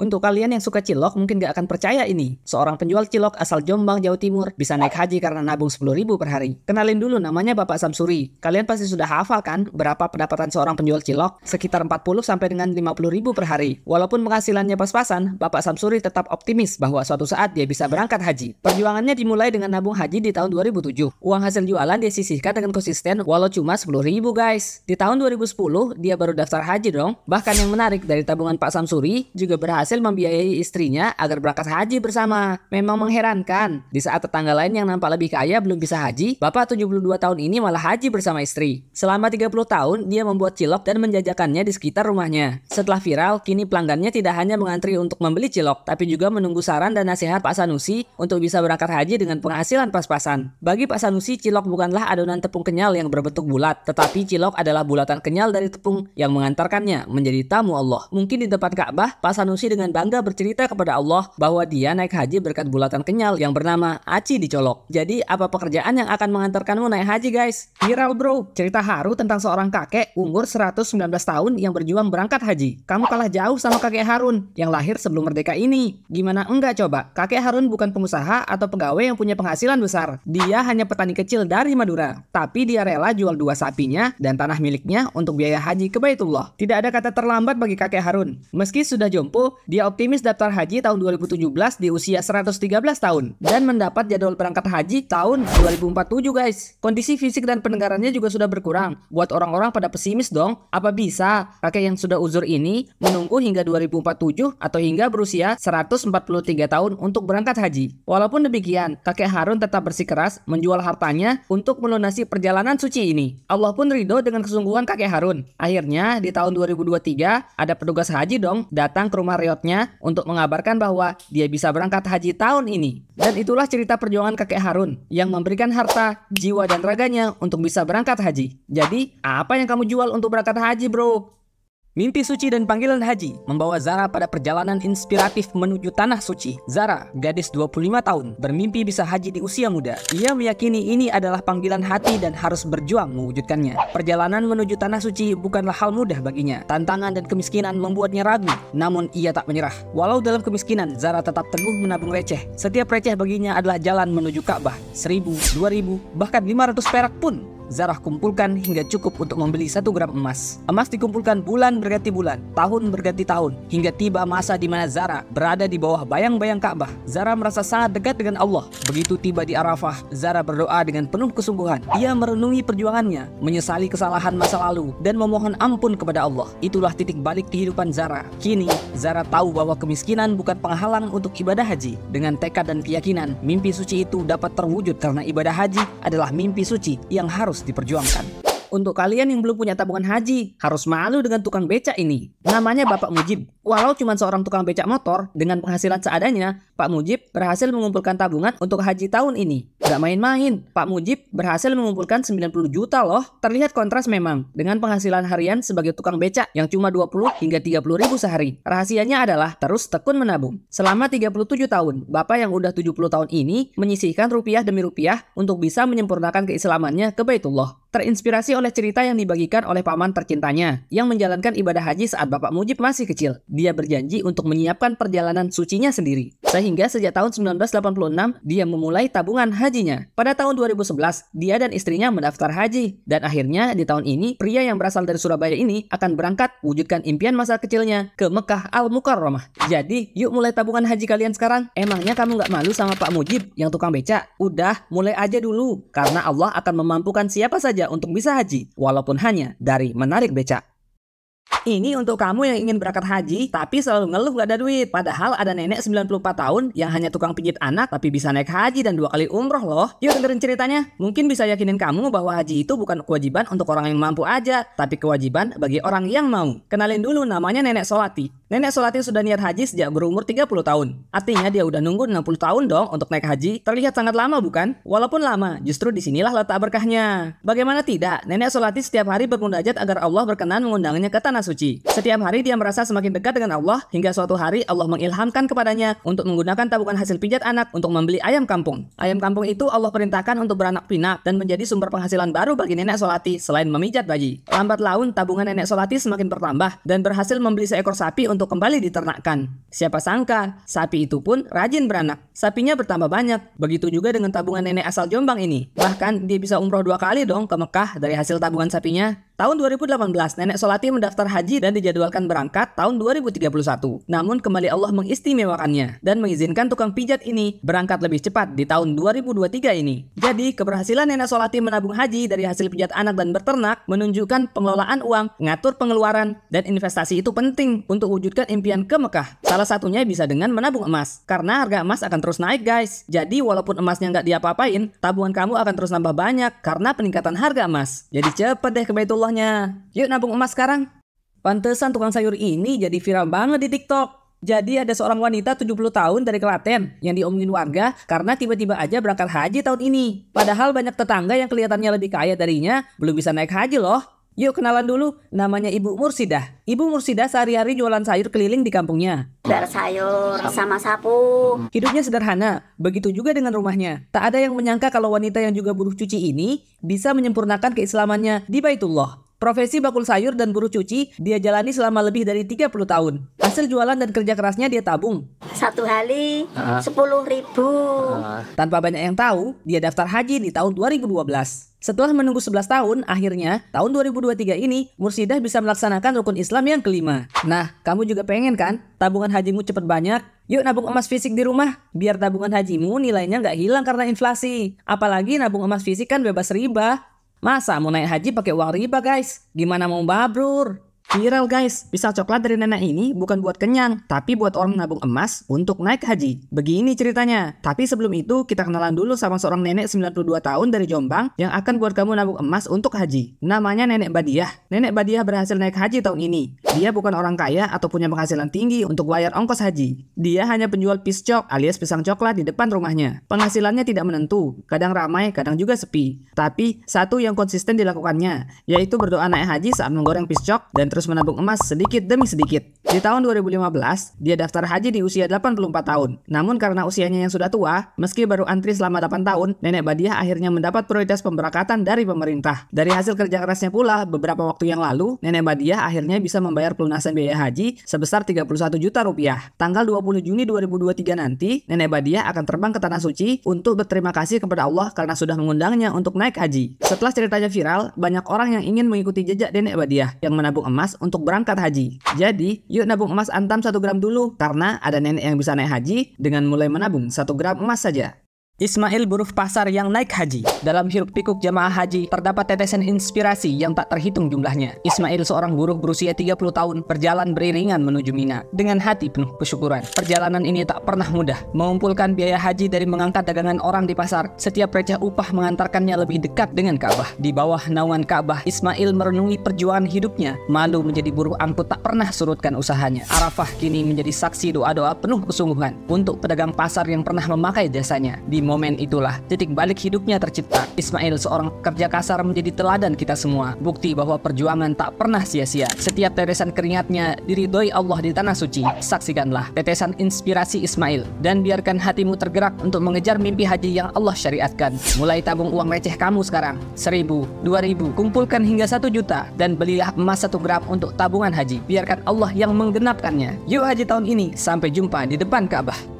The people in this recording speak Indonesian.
Untuk kalian yang suka cilok mungkin gak akan percaya ini. Seorang penjual cilok asal Jombang, Jawa Timur bisa naik haji karena nabung 10 ribu per hari. Kenalin dulu namanya Bapak Samsuri. Kalian pasti sudah hafal kan berapa pendapatan seorang penjual cilok? Sekitar 40 sampai dengan 50 ribu per hari. Walaupun penghasilannya pas-pasan, Bapak Samsuri tetap optimis bahwa suatu saat dia bisa berangkat haji. Perjuangannya dimulai dengan nabung haji di tahun 2007. Uang hasil jualan dia sisihkan dengan konsisten walau cuma 10 ribu guys. Di tahun 2010, dia baru daftar haji dong. Bahkan yang menarik dari tabungan Pak Samsuri juga berhasil berhasil membiayai istrinya agar berangkat haji bersama. Memang mengherankan, di saat tetangga lain yang nampak lebih kaya belum bisa haji, bapak 72 tahun ini malah haji bersama istri. Selama 30 tahun, dia membuat cilok dan menjajakannya di sekitar rumahnya. Setelah viral, kini pelanggannya tidak hanya mengantri untuk membeli cilok, tapi juga menunggu saran dan nasihat Pak Sanusi untuk bisa berangkat haji dengan penghasilan pas-pasan. Bagi Pak Sanusi, cilok bukanlah adonan tepung kenyal yang berbentuk bulat, tetapi cilok adalah bulatan kenyal dari tepung yang mengantarkannya menjadi tamu Allah. Mungkin di depan Ka'bah, Pak Sanusi dengan bangga bercerita kepada Allah bahwa dia naik haji berkat bulatan kenyal yang bernama Aci Dicolok. Jadi apa pekerjaan yang akan mengantarkanmu naik haji guys? Viral bro, cerita haru tentang seorang kakek umur 119 tahun yang berjuang berangkat haji. Kamu kalah jauh sama kakek Harun yang lahir sebelum merdeka ini. Gimana enggak coba? Kakek Harun bukan pengusaha atau pegawai yang punya penghasilan besar. Dia hanya petani kecil dari Madura. Tapi dia rela jual dua sapinya dan tanah miliknya untuk biaya haji ke Baitullah. Tidak ada kata terlambat bagi kakek Harun. Meski sudah jompo, dia optimis daftar haji tahun 2017 di usia 113 tahun dan mendapat jadwal berangkat haji tahun 2047 guys. Kondisi fisik dan pendengarannya juga sudah berkurang. Buat orang-orang pada pesimis dong, apa bisa kakek yang sudah uzur ini menunggu hingga 2047 atau hingga berusia 143 tahun untuk berangkat haji. Walaupun demikian, kakek Harun tetap bersikeras menjual hartanya untuk melunasi perjalanan suci ini. Allah pun ridho dengan kesungguhan kakek Harun. Akhirnya di tahun 2023 ada petugas haji dong datang ke rumah Rio riwayatnya untuk mengabarkan bahwa dia bisa berangkat haji tahun ini. Dan itulah cerita perjuangan kakek Harun yang memberikan harta, jiwa, dan raganya untuk bisa berangkat haji. Jadi, apa yang kamu jual untuk berangkat haji, bro? Mimpi suci dan panggilan haji membawa Zara pada perjalanan inspiratif menuju tanah suci. Zara, gadis 25 tahun, bermimpi bisa haji di usia muda. Ia meyakini ini adalah panggilan hati dan harus berjuang mewujudkannya. Perjalanan menuju tanah suci bukanlah hal mudah baginya. Tantangan dan kemiskinan membuatnya ragu, namun ia tak menyerah. Walau dalam kemiskinan, Zara tetap teguh menabung receh. Setiap receh baginya adalah jalan menuju Ka'bah. 1000, 2000, bahkan 500 perak pun Zarah kumpulkan hingga cukup untuk membeli satu gram emas. Emas dikumpulkan bulan berganti bulan, tahun berganti tahun, hingga tiba masa di mana Zara berada di bawah bayang-bayang Ka'bah. Zara merasa sangat dekat dengan Allah. Begitu tiba di Arafah, Zara berdoa dengan penuh kesungguhan. Ia merenungi perjuangannya, menyesali kesalahan masa lalu, dan memohon ampun kepada Allah. Itulah titik balik kehidupan Zara. Kini, Zara tahu bahwa kemiskinan bukan penghalang untuk ibadah haji. Dengan tekad dan keyakinan, mimpi suci itu dapat terwujud karena ibadah haji adalah mimpi suci yang harus diperjuangkan untuk kalian yang belum punya tabungan haji, harus malu dengan tukang becak ini. Namanya Bapak Mujib. Walau cuma seorang tukang becak motor, dengan penghasilan seadanya, Pak Mujib berhasil mengumpulkan tabungan untuk haji tahun ini. Gak main-main, Pak Mujib berhasil mengumpulkan 90 juta loh. Terlihat kontras memang, dengan penghasilan harian sebagai tukang becak yang cuma 20 hingga 30 ribu sehari. Rahasianya adalah terus tekun menabung. Selama 37 tahun, Bapak yang udah 70 tahun ini menyisihkan rupiah demi rupiah untuk bisa menyempurnakan keislamannya ke Baitullah. Terinspirasi oleh cerita yang dibagikan oleh paman tercintanya yang menjalankan ibadah haji saat Bapak Mujib masih kecil, dia berjanji untuk menyiapkan perjalanan sucinya sendiri. Sehingga sejak tahun 1986, dia memulai tabungan hajinya. Pada tahun 2011, dia dan istrinya mendaftar haji. Dan akhirnya di tahun ini, pria yang berasal dari Surabaya ini akan berangkat wujudkan impian masa kecilnya ke Mekah Al-Mukarramah. Jadi, yuk mulai tabungan haji kalian sekarang. Emangnya kamu nggak malu sama Pak Mujib yang tukang beca? Udah, mulai aja dulu. Karena Allah akan memampukan siapa saja saja untuk bisa haji, walaupun hanya dari menarik becak. Ini untuk kamu yang ingin berangkat haji tapi selalu ngeluh gak ada duit. Padahal ada nenek 94 tahun yang hanya tukang pijit anak tapi bisa naik haji dan dua kali umroh loh. Yuk dengerin ceritanya. Mungkin bisa yakinin kamu bahwa haji itu bukan kewajiban untuk orang yang mampu aja, tapi kewajiban bagi orang yang mau. Kenalin dulu namanya Nenek Solati. Nenek Solati sudah niat haji sejak berumur 30 tahun. Artinya dia udah nunggu 60 tahun dong untuk naik haji. Terlihat sangat lama bukan? Walaupun lama, justru disinilah letak berkahnya. Bagaimana tidak, Nenek Solati setiap hari bermunajat agar Allah berkenan mengundangnya ke tanah suci. Setiap hari dia merasa semakin dekat dengan Allah, hingga suatu hari Allah mengilhamkan kepadanya untuk menggunakan tabungan hasil pijat anak untuk membeli ayam kampung. Ayam kampung itu Allah perintahkan untuk beranak pinak dan menjadi sumber penghasilan baru bagi Nenek Solati selain memijat bayi. Lambat laun, tabungan Nenek Solati semakin bertambah dan berhasil membeli seekor sapi untuk untuk kembali diternakkan. Siapa sangka, sapi itu pun rajin beranak. Sapinya bertambah banyak. Begitu juga dengan tabungan nenek asal Jombang ini. Bahkan dia bisa umroh dua kali dong ke Mekah dari hasil tabungan sapinya. Tahun 2018, Nenek Solati mendaftar haji dan dijadwalkan berangkat tahun 2031. Namun kembali Allah mengistimewakannya dan mengizinkan tukang pijat ini berangkat lebih cepat di tahun 2023 ini. Jadi, keberhasilan Nenek Solati menabung haji dari hasil pijat anak dan berternak menunjukkan pengelolaan uang, ngatur pengeluaran, dan investasi itu penting untuk wujud mewujudkan impian ke Mekah. Salah satunya bisa dengan menabung emas. Karena harga emas akan terus naik guys. Jadi walaupun emasnya nggak diapa-apain, tabungan kamu akan terus nambah banyak karena peningkatan harga emas. Jadi cepet deh ke Baitullahnya. Yuk nabung emas sekarang. Pantesan tukang sayur ini jadi viral banget di TikTok. Jadi ada seorang wanita 70 tahun dari Klaten yang diomongin warga karena tiba-tiba aja berangkat haji tahun ini. Padahal banyak tetangga yang kelihatannya lebih kaya darinya belum bisa naik haji loh. Yuk kenalan dulu, namanya Ibu Mursidah. Ibu Mursidah sehari-hari jualan sayur keliling di kampungnya. Jual sayur sama sapu. Hidupnya sederhana, begitu juga dengan rumahnya. Tak ada yang menyangka kalau wanita yang juga buruh cuci ini bisa menyempurnakan keislamannya di Baitullah. Profesi bakul sayur dan buruh cuci dia jalani selama lebih dari 30 tahun. Hasil jualan dan kerja kerasnya dia tabung. Satu hari sepuluh ribu. Tanpa banyak yang tahu, dia daftar haji di tahun 2012. Setelah menunggu 11 tahun, akhirnya tahun 2023 ini Mursidah bisa melaksanakan rukun Islam yang kelima. Nah, kamu juga pengen kan tabungan hajimu cepat banyak? Yuk nabung emas fisik di rumah, biar tabungan hajimu nilainya nggak hilang karena inflasi. Apalagi nabung emas fisik kan bebas riba. Masa mau naik haji pakai uang riba guys? Gimana mau babrur? Viral guys, pisau coklat dari nenek ini bukan buat kenyang, tapi buat orang nabung emas untuk naik haji. Begini ceritanya. Tapi sebelum itu, kita kenalan dulu sama seorang nenek 92 tahun dari Jombang yang akan buat kamu nabung emas untuk haji. Namanya Nenek Badiah. Nenek Badiah berhasil naik haji tahun ini. Dia bukan orang kaya atau punya penghasilan tinggi untuk bayar ongkos haji. Dia hanya penjual piscok alias pisang coklat di depan rumahnya. Penghasilannya tidak menentu, kadang ramai, kadang juga sepi. Tapi, satu yang konsisten dilakukannya, yaitu berdoa naik haji saat menggoreng piscok dan terus harus menabung emas sedikit demi sedikit. Di tahun 2015, dia daftar haji di usia 84 tahun. Namun karena usianya yang sudah tua, meski baru antri selama 8 tahun, Nenek Badiah akhirnya mendapat prioritas pemberangkatan dari pemerintah. Dari hasil kerja kerasnya pula, beberapa waktu yang lalu, Nenek Badiah akhirnya bisa membayar pelunasan biaya haji sebesar 31 juta rupiah. Tanggal 20 Juni 2023 nanti, Nenek Badiah akan terbang ke Tanah Suci untuk berterima kasih kepada Allah karena sudah mengundangnya untuk naik haji. Setelah ceritanya viral, banyak orang yang ingin mengikuti jejak Nenek Badiah yang menabung emas untuk berangkat haji. Jadi, yuk Yuk nabung emas antam 1 gram dulu, karena ada nenek yang bisa naik haji dengan mulai menabung 1 gram emas saja. Ismail Buruf Pasar yang naik haji. Dalam hiruk pikuk jamaah haji, terdapat tetesan inspirasi yang tak terhitung jumlahnya. Ismail seorang buruh berusia 30 tahun berjalan beriringan menuju Mina dengan hati penuh kesyukuran. Perjalanan ini tak pernah mudah. Mengumpulkan biaya haji dari mengangkat dagangan orang di pasar, setiap receh upah mengantarkannya lebih dekat dengan Ka'bah. Di bawah naungan Ka'bah, Ismail merenungi perjuangan hidupnya. Malu menjadi buruh angkut tak pernah surutkan usahanya. Arafah kini menjadi saksi doa-doa penuh kesungguhan untuk pedagang pasar yang pernah memakai jasanya. Di momen itulah, titik balik hidupnya tercipta. Ismail, seorang kerja kasar menjadi teladan kita semua. Bukti bahwa perjuangan tak pernah sia-sia. Setiap tetesan keringatnya diridhoi Allah di tanah suci. Saksikanlah tetesan inspirasi Ismail. Dan biarkan hatimu tergerak untuk mengejar mimpi haji yang Allah syariatkan. Mulai tabung uang receh kamu sekarang. Seribu, dua ribu, kumpulkan hingga satu juta. Dan belilah emas satu gram untuk tabungan haji. Biarkan Allah yang menggenapkannya. Yuk haji tahun ini. Sampai jumpa di depan Ka'bah.